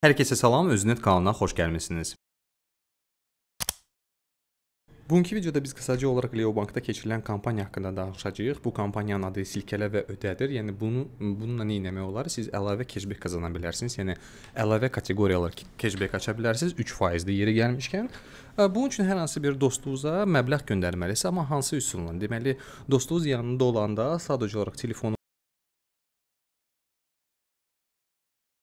Hər kəsə salam, Öznet kanalına xoş gəlmisiniz. Bugünkü videoda biz qısaca olaraq Leobankda keçirilən kampaniya haqqında danışacağıq. Bu kampaniyanın adı silkələ və ödədir. Yəni bunu bununla nə etmək olar? Siz əlavə keşbek qazana bilərsiniz. Yəni əlavə kateqoriyalar keşbek aça bilərsiniz 3%-də yeri gəlmişkən. Bunun üçün hər hansı bir dostunuza məbləğ göndərməlisiniz, amma hansı üsulla? Deməli, dostunuz yanında olanda sadəcə olaraq telefonu